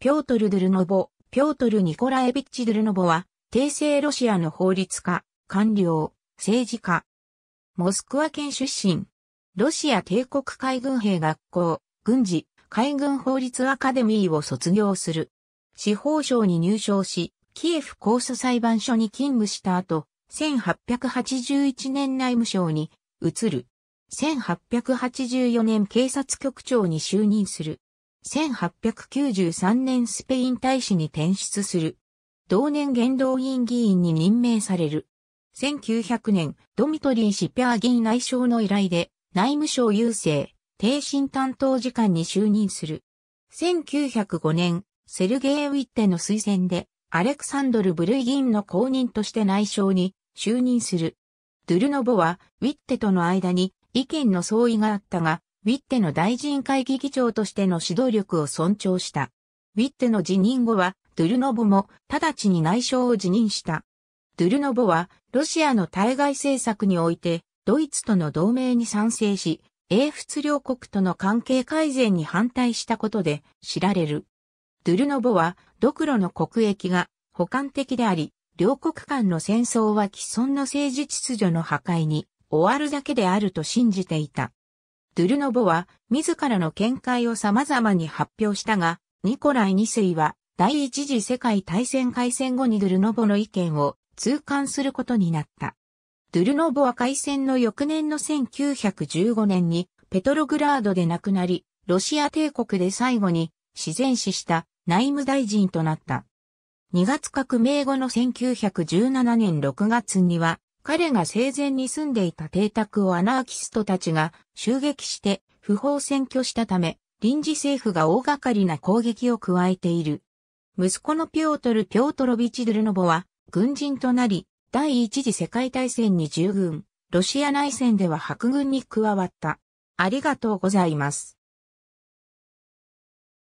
ピョートル・ドゥルノボ、ピョートル・ニコラエビッチ・ドゥルノボは、帝政ロシアの法律家、官僚、政治家。モスクワ県出身。ロシア帝国海軍兵学校、軍事、海軍法律アカデミーを卒業する。司法省に入省し、キエフ控訴裁判所に勤務した後、1881年内務省に移る。1884年警察局長に就任する。1893年スペイン大使に転出する。同年元老院議員に任命される。1900年、ドミトリー・シピャーギ内相の依頼で、内務省郵政、定身担当次官に就任する。1905年、セルゲイ・ウィッテの推薦で、アレクサンドル・ブルイ議員の公認として内相に就任する。ドゥルノボは、ウィッテとの間に意見の相違があったが、ウィッテの大臣会議議長としての指導力を尊重した。ウィッテの辞任後は、ドゥルノボも直ちに内相を辞任した。ドゥルノボは、ロシアの対外政策において、ドイツとの同盟に賛成し、英仏両国との関係改善に反対したことで知られる。ドゥルノボは、ドクロの国益が補完的であり、両国間の戦争は既存の政治秩序の破壊に終わるだけであると信じていた。ドゥルノボは自らの見解を様々に発表したが、ニコライ2世は第一次世界大戦開戦後にドゥルノボの意見を痛感することになった。ドゥルノボは開戦の翌年の1915年にペトログラードで亡くなり、ロシア帝国で最後に自然死した内務大臣となった。2月革命後の1917年6月には彼が生前に住んでいた邸宅をアナーキストたちが襲撃して不法占拠したため、臨時政府が大掛かりな攻撃を加えている。息子のピョートル・ピョートロビチ・ドゥルノボは軍人となり、第一次世界大戦に従軍、ロシア内戦では白軍に加わった。ありがとうございます。